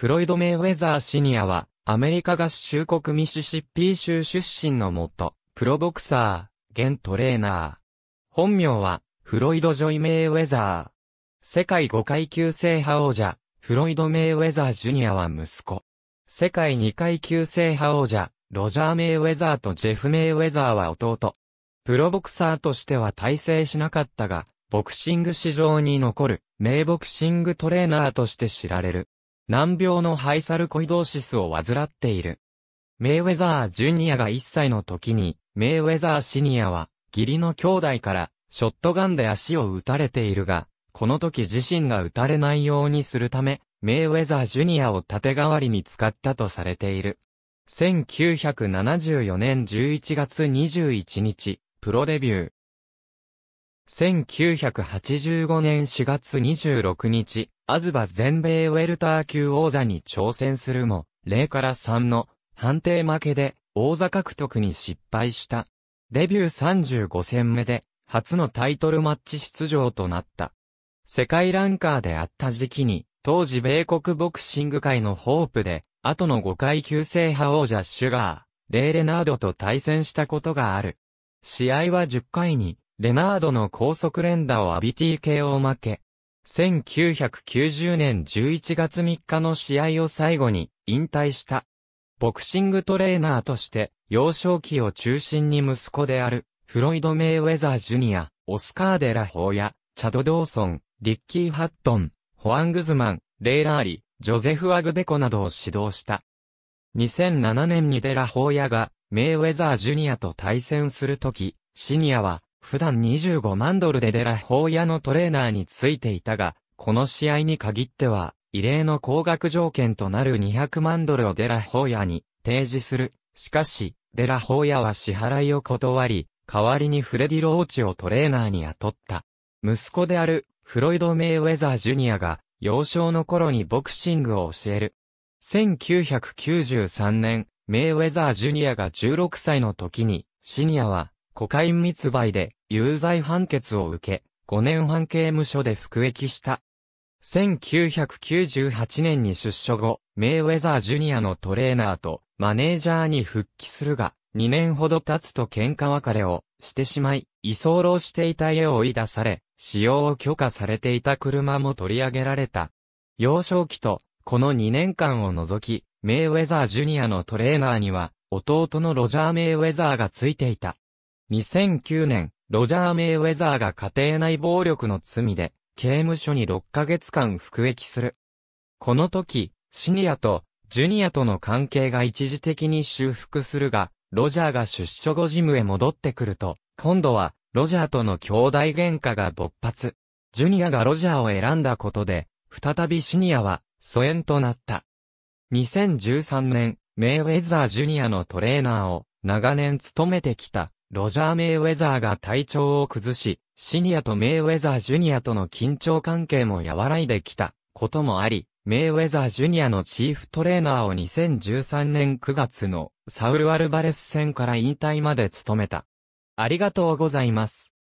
フロイド・メイウェザー・シニアは、アメリカ合衆国ミシシッピー州出身のもと、プロボクサー、現トレーナー。本名は、フロイド・ジョイ・メイウェザー。世界5階級制覇王者、フロイド・メイウェザー・ジュニアは息子。世界2階級制覇王者、ロジャー・メイウェザーとジェフ・メイウェザーは弟。プロボクサーとしては大成しなかったが、ボクシング史上に残る、名ボクシングトレーナーとして知られる。難病のハイサルコイドーシスを患っている。メイウェザージュニアが1歳の時に、メイウェザーシニアは、義理の兄弟から、ショットガンで足を撃たれているが、この時自身が撃たれないようにするため、メイウェザージュニアを盾代わりに使ったとされている。1974年11月21日、プロデビュー。1985年4月26日、アズバ全米ウェルター級王座に挑戦するも、0から3の判定負けで王座獲得に失敗した。デビュー35戦目で初のタイトルマッチ出場となった。世界ランカーであった時期に、当時米国ボクシング界のホープで、後の5階級制覇王者シュガー、レーレナードと対戦したことがある。試合は10回にレナードの高速連打をアビティ系を負け、1990年11月3日の試合を最後に引退した。ボクシングトレーナーとして、幼少期を中心に息子である、フロイド・メイウェザー・ジュニア、オスカー・デラ・ホーヤ、チャド・ドーソン、リッキー・ハットン、ホアン・グズマン、レイラーリ、ジョゼフ・アグベコなどを指導した。2007年にデラ・ホーヤが、メイウェザー・ジュニアと対戦するとき、シニアは、普段25万ドルでデラホーヤのトレーナーについていたが、この試合に限っては、異例の高額条件となる200万ドルをデラホーヤに提示する。しかし、デラホーヤは支払いを断り、代わりにフレディ・ローチをトレーナーに雇った。息子であるフロイド・メイウェザー・ジュニアが幼少の頃にボクシングを教える。1993年、メイウェザー・ジュニアが16歳の時に、シニアはコカイン密売で有罪判決を受け、5年半刑務所で服役した。1998年に出所後、メイウェザージュニアのトレーナーとマネージャーに復帰するが、2年ほど経つと喧嘩別れをしてしまい、居候していた家を追い出され、使用を許可されていた車も取り上げられた。幼少期と、この2年間を除き、メイウェザージュニアのトレーナーには、弟のロジャー・メイウェザーがついていた。2009年、ロジャー・メイウェザーが家庭内暴力の罪で、刑務所に6ヶ月間服役する。この時、シニアとジュニアとの関係が一時的に修復するが、ロジャーが出所後ジムへ戻ってくると、今度は、ロジャーとの兄弟喧嘩が勃発。ジュニアがロジャーを選んだことで、再びシニアは、疎遠となった。2013年、メイウェザージュニアのトレーナーを長年務めてきたロジャー・メイウェザーが体調を崩し、シニアとメイウェザー・ジュニアとの緊張関係も和らいできたこともあり、メイウェザー・ジュニアのチーフトレーナーを2013年9月のサウル・アルバレス戦から引退まで務めた。ありがとうございます。